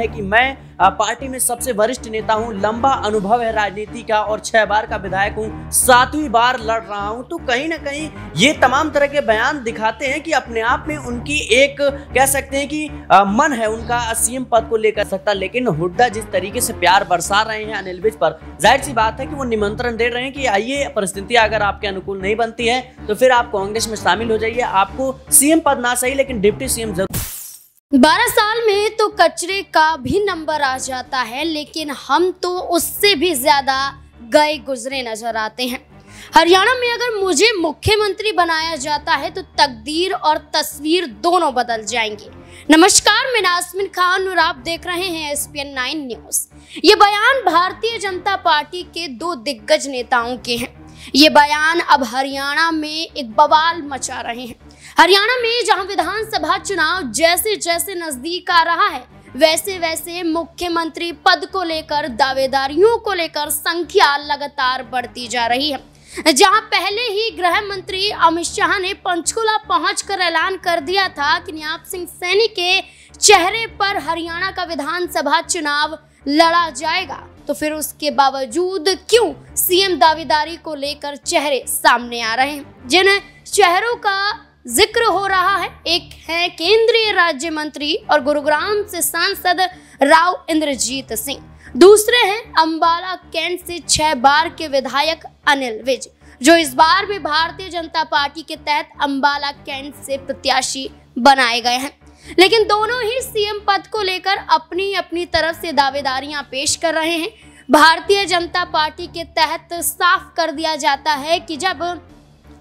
है कि मैं पार्टी में सबसे वरिष्ठ नेता हूं लंबा अनुभव है राजनीति का और छह बार का विधायक हूं सातवीं बार लड़ रहा हूं तो कहीं ना कहीं ये तमाम तरह के बयान दिखाते हैं कि अपने आप में उनकी एक कह सकते हैं कि मन है उनका सीएम पद को लेकर सकता लेकिन हुड्डा जिस तरीके से प्यार बरसा रहे हैं अनिल विज पर जाहिर सी बात है कि वो निमंत्रण दे रहे हैं कि आइए परिस्थिति अगर आपके अनुकूल नहीं बनती है तो फिर आप कांग्रेस में शामिल हो जाइए आपको सीएम पद ना सही लेकिन डिप्टी सीएम जरूर बारह साल में तो कचरे का भी नंबर आ जाता है लेकिन हम तो उससे भी ज्यादा गए गुजरे नजर आते हैं हरियाणा में अगर मुझे मुख्यमंत्री बनाया जाता है तो तकदीर और तस्वीर दोनों बदल जाएंगे नमस्कार मैं नासमिन खान और आप देख रहे हैं S P N nine news ये बयान भारतीय जनता पार्टी के दो दिग्गज नेताओं के हैं ये बयान अब हरियाणा में एक बवाल मचा रहे हैं हरियाणा में जहां विधानसभा चुनाव जैसे जैसे नजदीक आ रहा है वैसे वैसे मुख्यमंत्री पद को लेकर दावेदारियों को लेकर संख्या लगातार बढ़ती जा रही है जहां पहले ही गृह मंत्री अमित शाह ने पंचकुला पहुंचकर ऐलान कर दिया था कि नियाब सिंह सैनी के चेहरे पर हरियाणा का विधानसभा चुनाव लड़ा जाएगा तो फिर उसके बावजूद क्यों सीएम दावेदारी को लेकर चेहरे सामने आ रहे हैं जिन चेहरों का जिक्र हो रहा है एक है केंद्रीय राज्य मंत्री और गुरुग्राम से सांसद राव इंद्रजीत सिंह दूसरे हैं अंबाला कैंट से छह बार के विधायक अनिल विज जो इस बार भी भारतीय जनता पार्टी के तहत अंबाला कैंट से प्रत्याशी बनाए गए हैं लेकिन दोनों ही सीएम पद को लेकर अपनी अपनी तरफ से दावेदारियां पेश कर रहे हैं भारतीय जनता पार्टी के तहत साफ कर दिया जाता है कि जब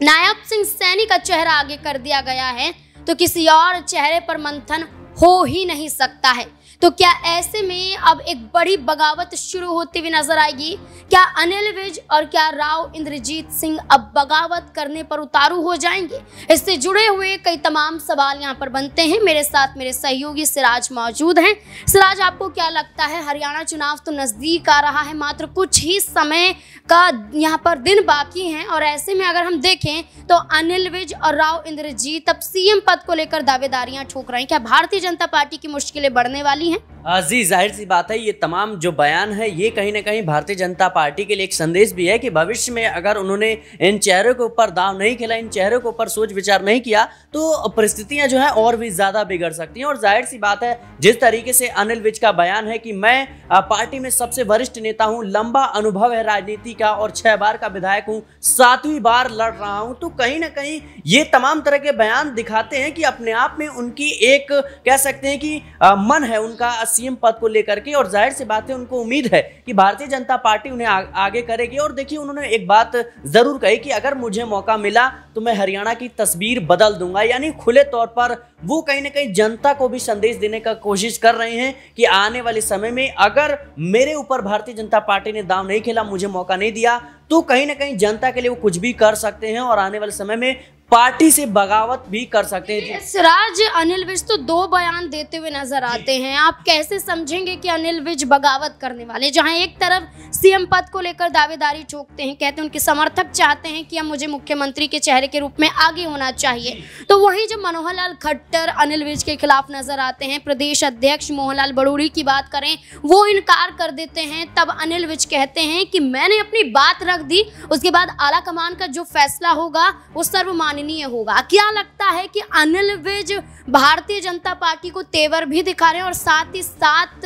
नायब सिंह सैनी का चेहरा आगे कर दिया गया है तो किसी और चेहरे पर मंथन हो ही नहीं सकता है तो क्या ऐसे में अब एक बड़ी बगावत शुरू होती हुई नजर आएगी क्या अनिल विज और क्या राव इंद्रजीत सिंह अब बगावत करने पर उतारू हो जाएंगे इससे जुड़े हुए कई तमाम सवाल यहाँ पर बनते हैं मेरे साथ मेरे सहयोगी सिराज मौजूद हैं सिराज आपको क्या लगता है हरियाणा चुनाव तो नज़दीक आ रहा है मात्र कुछ ही समय का यहाँ पर दिन बाकी हैं और ऐसे में अगर हम देखें तो अनिल विज और राव इंद्रजीत अब सीएम पद को लेकर दावेदारियां ठोक रहे हैं क्या भारतीय जनता पार्टी की मुश्किलें बढ़ने वाली え。हाँ जी जाहिर सी बात है ये तमाम जो बयान है ये कहीं ना कहीं भारतीय जनता पार्टी के लिए एक संदेश भी है कि भविष्य में अगर उन्होंने इन चेहरों के ऊपर दाव नहीं खेला इन चेहरों के ऊपर सोच विचार नहीं किया तो परिस्थितियां जो है और भी ज़्यादा बिगड़ सकती हैं और जाहिर सी बात है जिस तरीके से अनिल विज का बयान है कि मैं पार्टी में सबसे वरिष्ठ नेता हूँ लंबा अनुभव है राजनीति का और छः बार का विधायक हूँ सातवीं बार लड़ रहा हूँ तो कहीं ना कहीं ये तमाम तरह के बयान दिखाते हैं कि अपने आप में उनकी एक कह सकते हैं कि मन है उनका सीएम पद को लेकर के और जाहिर सी बात है उनको उम्मीद है कि भारतीय जनता पार्टी उन्हें आ, आगे करेगी और देखिए उन्होंने एक बात जरूर कही कि अगर मुझे मौका मिला तो मैं हरियाणा की तस्वीर बदल दूंगा यानी खुले तौर पर वो कहीं ना कहीं जनता को भी संदेश देने का कोशिश कर रहे हैं कि आने वाले समय में अगर मेरे ऊपर भारतीय जनता पार्टी ने दाव नहीं खेला मुझे मौका नहीं दिया तो कहीं ना कहीं जनता के लिए वो कुछ भी कर सकते हैं और आने वाले समय में पार्टी से बगावत भी कर सकते हैं राज अनिल विज तो दो बयान देते हुए नजर आते हैं आप कैसे समझेंगे कि अनिल विज बगावत करने वाले जहां एक तरफ सीएम पद को लेकर दावेदारी ठोकते हैं कहते हैं उनके समर्थक चाहते हैं कि अब मुझे मुख्यमंत्री के चेहरे के रूप में आगे होना चाहिए तो वहीं जब मनोहर लाल खट्टर अनिल विज के खिलाफ नजर आते हैं प्रदेश अध्यक्ष मोहनलाल बड़ूरी की बात करें वो इनकार कर देते हैं तब अनिल विज कहते हैं कि मैंने अपनी बात रख दी उसके बाद आला का जो फैसला होगा वो सर्वमान्य माननीय होगा क्या लगता है कि अनिल विज भारतीय जनता पार्टी को तेवर भी दिखा रहे हैं और साथ ही साथ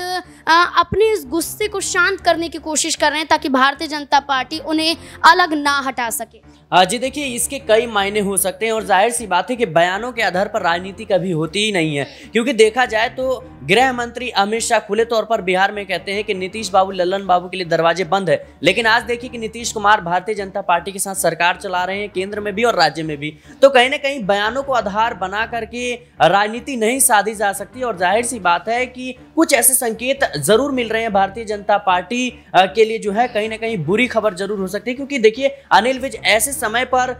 अपने इस गुस्से को शांत करने की कोशिश कर रहे हैं ताकि भारतीय जनता पार्टी उन्हें अलग ना हटा सके हाँ जी देखिए इसके कई मायने हो सकते हैं और जाहिर सी बात है कि बयानों के आधार पर राजनीति कभी होती ही नहीं है क्योंकि देखा जाए तो गृह मंत्री अमित शाह खुले तौर पर बिहार में कहते हैं कि नीतीश बाबू ललन बाबू के लिए दरवाजे बंद है लेकिन आज देखिए कि नीतीश कुमार भारतीय जनता पार्टी के साथ सरकार चला रहे हैं केंद्र में भी और राज्य में भी तो कहीं ना कहीं बयानों को आधार बना करके राजनीति नहीं साधी जा सकती और जाहिर सी बात है कि कुछ ऐसे संकेत जरूर मिल रहे हैं भारतीय जनता पार्टी के लिए जो है कहीं ना कहीं बुरी खबर जरूर हो सकती है क्योंकि देखिए अनिल विज ऐसे समय पर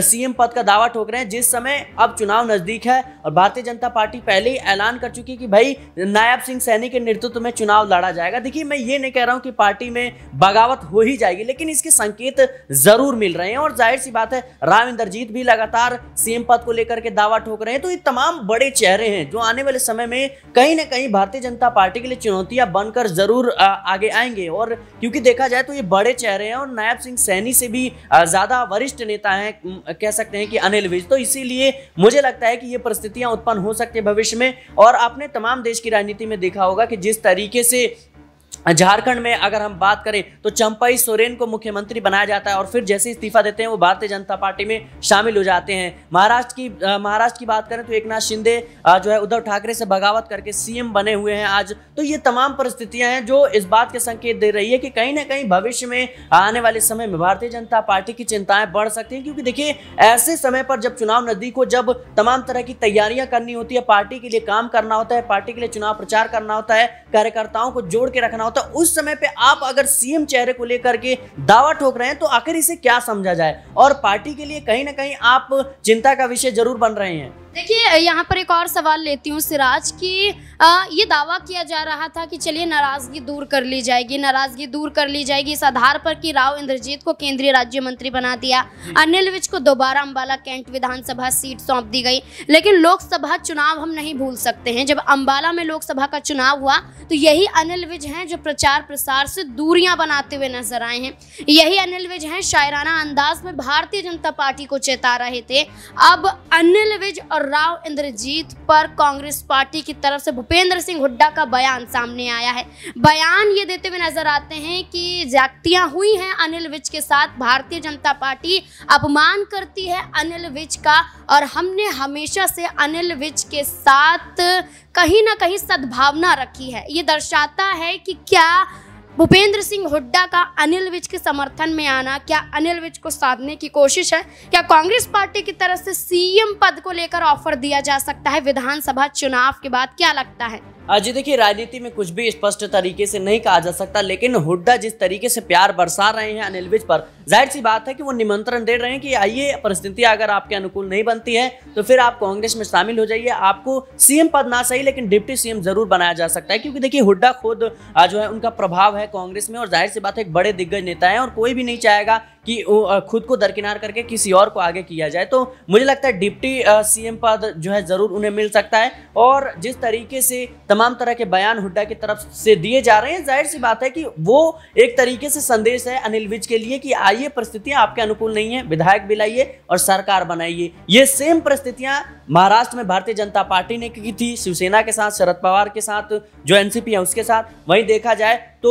सीएम पद का दावा ठोक रहे हैं जिस समय अब चुनाव नजदीक है और भारतीय जनता पार्टी पहले ही ऐलान कर चुकी है कि भाई नायब सिंह सैनी के नेतृत्व में चुनाव लड़ा जाएगा देखिए मैं ये नहीं कह रहा हूँ कि पार्टी में बगावत हो ही जाएगी लेकिन इसके संकेत जरूर मिल रहे हैं और जाहिर सी बात है राम इंद्रजीत भी लगातार सीएम पद को लेकर के दावा ठोक रहे हैं तो ये तमाम बड़े चेहरे हैं जो आने वाले समय में कहीं ना कहीं भारतीय जनता पार्टी के लिए चुनौतियां बनकर जरूर आगे आएंगे और क्योंकि देखा जाए तो ये बड़े चेहरे हैं और नायब सिंह सैनी से भी ज्यादा वरिष्ठ नेता है कह सकते हैं कि अनिल विज तो इसीलिए मुझे लगता है कि ये परिस्थितियां उत्पन्न हो सकती है भविष्य में और अपने तमाम देश प्रदेश की राजनीति में देखा होगा कि जिस तरीके से झारखंड में अगर हम बात करें तो चंपाई सोरेन को मुख्यमंत्री बनाया जाता है और फिर जैसे इस्तीफा देते हैं वो भारतीय जनता पार्टी में शामिल हो जाते हैं महाराष्ट्र की महाराष्ट्र की बात करें तो एक नाथ शिंदे जो है उद्धव ठाकरे से बगावत करके सीएम बने हुए हैं आज तो ये तमाम परिस्थितियां हैं जो इस बात के संकेत दे रही है कि कहीं ना कहीं भविष्य में आने वाले समय में भारतीय जनता पार्टी की चिंताएं बढ़ सकती हैं क्योंकि देखिए ऐसे समय पर जब चुनाव नजदीक हो जब तमाम तरह की तैयारियां करनी होती है पार्टी के लिए काम करना होता है पार्टी के लिए चुनाव प्रचार करना होता है कार्यकर्ताओं को जोड़ के रखना होता है होता तो उस समय पे आप अगर सीएम चेहरे को लेकर के दावा ठोक रहे हैं तो आखिर इसे क्या समझा जाए और पार्टी के लिए कहीं ना कहीं आप चिंता का विषय जरूर बन रहे हैं देखिए यहाँ पर एक और सवाल लेती हूँ सिराज कि आ, ये दावा किया जा रहा था कि चलिए नाराजगी दूर कर ली जाएगी नाराजगी दूर कर ली जाएगी इस आधार पर कि राव इंद्रजीत को केंद्रीय राज्य मंत्री बना दिया अनिल विज को दोबारा अम्बाला कैंट विधानसभा सीट सौंप दी गई लेकिन लोकसभा चुनाव हम नहीं भूल सकते हैं जब अम्बाला में लोकसभा का चुनाव हुआ तो यही अनिल विज हैं जो प्रचार प्रसार से दूरियां बनाते हुए नजर आए हैं यही अनिल विज हैं शायराना अंदाज में भारतीय जनता पार्टी को चेता रहे थे अब अनिल विज और और राव इंद्रजीत पर कांग्रेस पार्टी की तरफ से भूपेंद्र सिंह हुड्डा का बयान सामने आया है बयान ये देते हुए नजर आते हैं कि जागतियां हुई हैं अनिल विज के साथ भारतीय जनता पार्टी अपमान करती है अनिल विज का और हमने हमेशा से अनिल विज के साथ कहीं ना कहीं सद्भावना रखी है ये दर्शाता है कि क्या भूपेंद्र सिंह हुड्डा का अनिल विज के समर्थन में आना क्या अनिल विज को साधने की कोशिश है क्या कांग्रेस पार्टी की तरफ से सीएम पद को लेकर ऑफर दिया जा सकता है विधानसभा चुनाव के बाद क्या लगता है अजय देखिए राजनीति में कुछ भी स्पष्ट तरीके से नहीं कहा जा सकता लेकिन हुड्डा जिस तरीके से प्यार बरसा रहे हैं अनिल विज पर जाहिर सी बात है कि वो निमंत्रण दे रहे हैं कि आइए परिस्थिति अगर आपके अनुकूल नहीं बनती है तो फिर आप कांग्रेस में शामिल हो जाइए आपको सीएम पद ना सही लेकिन डिप्टी सीएम जरूर बनाया जा सकता है क्योंकि देखिए हुड्डा खुद जो है उनका प्रभाव है कांग्रेस में और जाहिर सी बात है एक बड़े दिग्गज नेता है और कोई भी नहीं चाहेगा कि खुद को दरकिनार करके किसी और को आगे किया जाए तो मुझे लगता है डिप्टी सीएम पद जो है ज़रूर उन्हें मिल सकता है और जिस तरीके से तमाम तरह के बयान हुड्डा की तरफ से दिए जा रहे हैं जाहिर सी बात है कि वो एक तरीके से संदेश है अनिल विज के लिए कि आइए परिस्थितियां आपके अनुकूल नहीं है विधायक भी लाइए और सरकार बनाइए ये सेम परिस्थितियां महाराष्ट्र में भारतीय जनता पार्टी ने की थी शिवसेना के साथ शरद पवार के साथ जो एनसीपी है उसके साथ वहीं देखा जाए तो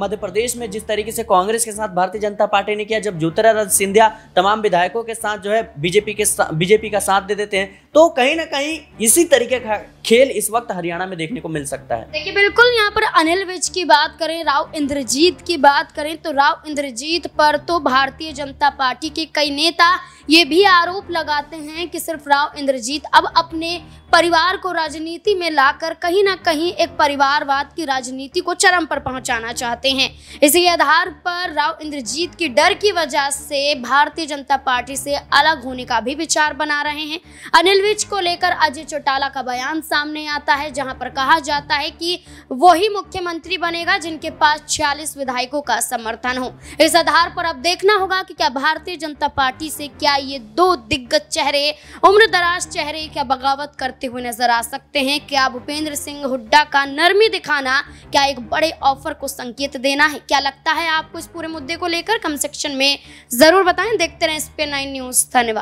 मध्य प्रदेश में जिस तरीके से कांग्रेस के साथ भारतीय जनता पार्टी ने किया जब ज्योतिरादित्य सिंधिया तमाम विधायकों के साथ जो है बीजेपी के बीजेपी का साथ दे देते हैं तो कहीं ना कहीं इसी तरीके का खेल इस वक्त हरियाणा में देखने को मिल सकता है देखिए बिल्कुल यहाँ पर अनिल विज की बात करें राव इंद्रजीत की बात करें तो राव इंद्रजीत पर तो भारतीय जनता पार्टी के कई नेता ये भी आरोप लगाते हैं कि सिर्फ राव इंद्रजीत अब अपने परिवार को राजनीति में लाकर कहीं ना कहीं एक परिवारवाद की राजनीति को चरम पर पहुंचाना चाहते हैं इसी आधार पर राव इंद्रजीत की डर की वजह से भारतीय जनता पार्टी से अलग होने का भी विचार बना रहे हैं अनिल विज को लेकर अजय चौटाला का बयान सामने आता है जहां पर कहा जाता है कि वही मुख्यमंत्री बनेगा जिनके पास छियालीस विधायकों का समर्थन हो इस आधार पर अब देखना होगा कि क्या भारतीय जनता पार्टी से क्या ये दो दिग्गज चेहरे उम्र दराज चेहरे क्या बगावत करते हुए नजर आ सकते हैं क्या भूपेंद्र सिंह हुड्डा का नरमी दिखाना क्या एक बड़े ऑफर को संकेत देना है क्या लगता है आपको इस पूरे मुद्दे को लेकर कम सेक्शन में जरूर बताएं देखते रहें स्पे नाइन न्यूज धन्यवाद